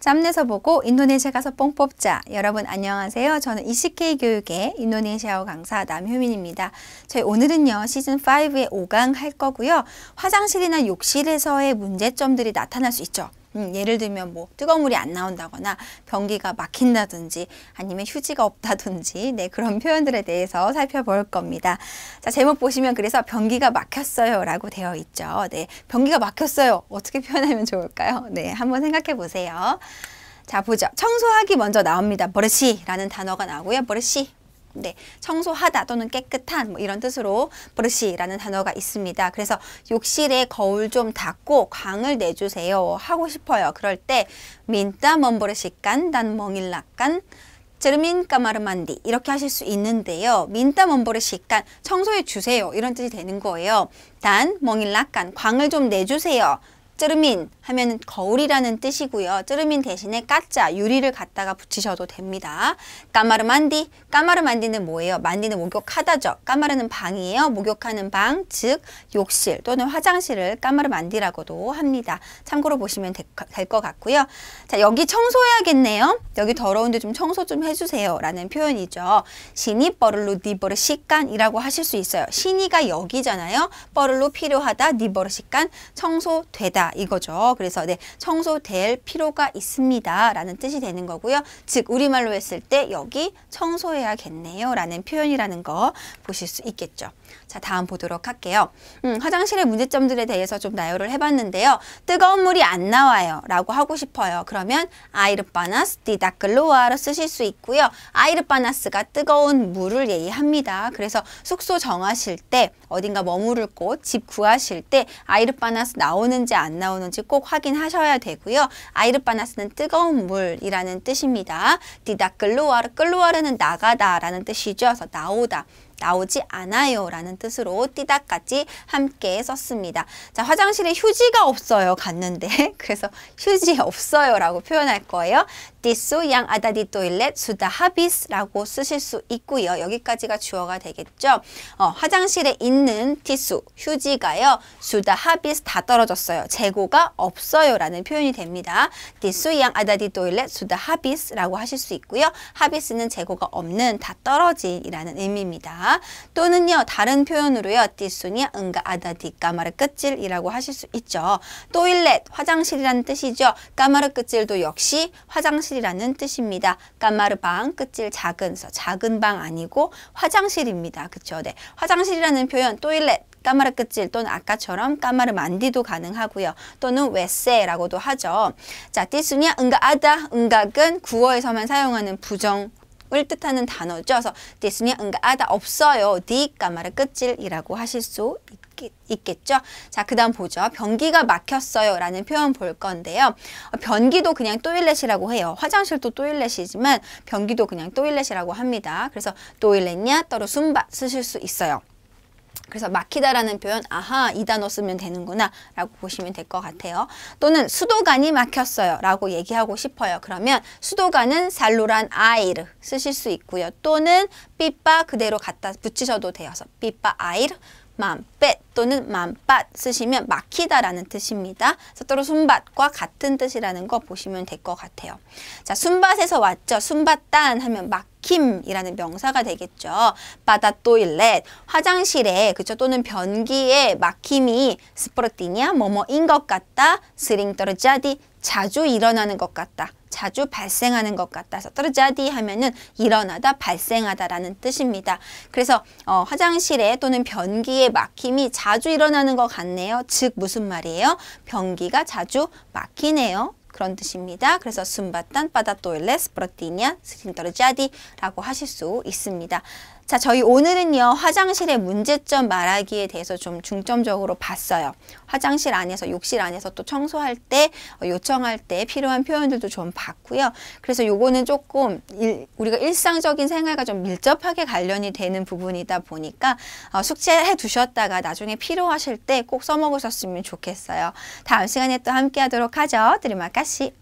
짬내서 보고 인도네시아 가서 뽕 뽑자. 여러분 안녕하세요. 저는 ECK 교육의 인도네시아어 강사 남효민입니다. 저희 오늘은요. 시즌5의 5강 할 거고요. 화장실이나 욕실에서의 문제점들이 나타날 수 있죠. 음, 예를 들면 뭐 뜨거운 물이 안 나온다거나 변기가 막힌다든지 아니면 휴지가 없다든지 네 그런 표현들에 대해서 살펴볼 겁니다. 자 제목 보시면 그래서 변기가 막혔어요 라고 되어 있죠. 네 변기가 막혔어요 어떻게 표현하면 좋을까요? 네 한번 생각해 보세요. 자 보죠. 청소하기 먼저 나옵니다. 버릇시라는 단어가 나오고요. 버릇시 네, 청소하다 또는 깨끗한 뭐 이런 뜻으로 브러시라는 단어가 있습니다. 그래서 욕실에 거울 좀 닦고 광을 내주세요. 하고 싶어요. 그럴 때 민따 먼브르시깐 난 멍일락깐 제르민 까마르만디 이렇게 하실 수 있는데요. 민따 먼브르시깐 청소해 주세요. 이런 뜻이 되는 거예요. 단 멍일락깐 광을 좀 내주세요. 쯔르민 하면 거울이라는 뜻이고요. 쯔르민 대신에 까짜, 유리를 갖다가 붙이셔도 됩니다. 까마르만디, 까마르만디는 뭐예요? 만디는 목욕하다죠. 까마르는 방이에요. 목욕하는 방, 즉 욕실 또는 화장실을 까마르만디라고도 합니다. 참고로 보시면 될 것 같고요. 자, 여기 청소해야겠네요. 여기 더러운데 좀 청소 좀 해주세요. 라는 표현이죠. 신이 버를로 니버르 시간이라고 하실 수 있어요. 신이가 여기잖아요. 버를로 필요하다, 니버르 시간, 청소되다. 있다 이거죠. 그래서 네, 청소될 필요가 있습니다. 라는 뜻이 되는 거고요. 즉 우리말로 했을 때 여기 청소해야겠네요. 라는 표현이라는 거 보실 수 있겠죠. 자, 다음 보도록 할게요. 음, 화장실의 문제점들에 대해서 좀 나열을 해봤는데요. 뜨거운 물이 안 나와요. 라고 하고 싶어요. 그러면 아이르바나스 디다클로아로 쓰실 수 있고요. 아이르바나스가 뜨거운 물을 예의합니다. 그래서 숙소 정하실 때 어딘가 머무를 곳, 집 구하실 때 아이르바나스 나오는지 안 나오는지 꼭 확인하셔야 되고요. 아이르바나스는 뜨거운 물이라는 뜻입니다. 디다클로아르, 클로아르는 나가다라는 뜻이죠. 그래서 나오다. 나오지 않아요 라는 뜻으로 띠다까지 함께 썼습니다. 자 화장실에 휴지가 없어요 갔는데 그래서 휴지 없어요 라고 표현할 거예요. 디소 양 아다디 토일렛 수다 하비스라고 쓰실 수 있고요. 여기까지가 주어가 되겠죠. 어, 화장실에 있는 티수, 휴지가요. 수다 하비스 다 떨어졌어요. 재고가 없어요. 라는 표현이 됩니다. 디수 양 아다디 토일렛 수다 하비스라고 하실 수 있고요. 하비스는 재고가 없는 다 떨어진이라는 의미입니다. 또는요. 다른 표현으로요. 디수냐 응가 아다디 까마르 끝질이라고 하실 수 있죠. 토일렛 화장실이라는 뜻이죠. 까마르 끝질도 역시 화장실 화장실이라는 뜻입니다. 까마르방 끝질 작은 작은 방 아니고 화장실입니다. 그쵸? 네. 화장실이라는 표현 또일렛 까마르 끝질 또는 아까처럼 까마르 만디도 가능하고요. 또는 웨세라고도 하죠. 자, 띠순이야 응가아다 응각은 구어에서만 사용하는 부정 없을 뜻하는 단어죠. 그래서 디스니 응가하다 아, 없어요. 디 까마라 끝질이라고 하실 수 있겠, 죠 자, 그 다음 보죠. 변기가 막혔어요. 라는 표현 볼 건데요. 어, 변기도 그냥 또일렛이라고 해요. 화장실도 또일렛이지만 변기도 그냥 또일렛이라고 합니다. 그래서 또일렛냐, 따로 숨바 쓰실 수 있어요. 그래서 막히다라는 표현 아하 이 단어 쓰면 되는구나 라고 보시면 될 것 같아요. 또는 수도관이 막혔어요 라고 얘기하고 싶어요. 그러면 수도관은 살로란 아이르 쓰실 수 있고요. 또는 삐빠 그대로 갖다 붙이셔도 되어서 삐빠 아이르 맘뱃 또는 맘밭 쓰시면 막히다라는 뜻입니다. 그래서 로 순밭과 같은 뜻이라는 거 보시면 될 것 같아요. 자, 순밭에서 왔죠. 순밭단 하면 막힘이라는 명사가 되겠죠. 바다 또일렛 화장실에 그쵸 또는 변기에 막힘이 스포르티냐 뭐뭐인 것 같다. 스링 떨어지디 자주 일어나는 것 같다. 자주 발생하는 것 같아서 떨어자디 하면은 일어나다 발생하다라는 뜻입니다. 그래서 어, 화장실에 또는 변기에 막힘이 자주 일어나는 것 같네요. 즉 무슨 말이에요? 변기가 자주 막히네요. 그런 뜻입니다. 그래서 숨바탄 빠다토일레스 브로티냐 스킨터르자디라고 하실 수 있습니다. 자, 저희 오늘은요, 화장실의 문제점 말하기에 대해서 좀 중점적으로 봤어요. 화장실 안에서, 욕실 안에서 또 청소할 때, 어, 요청할 때 필요한 표현들도 좀 봤고요. 그래서 요거는 조금 일, 우리가 일상적인 생활과 좀 밀접하게 관련이 되는 부분이다 보니까 어, 숙제해 두셨다가 나중에 필요하실 때 꼭 써먹으셨으면 좋겠어요. 다음 시간에 또 함께 하도록 하죠. 드리마카 し。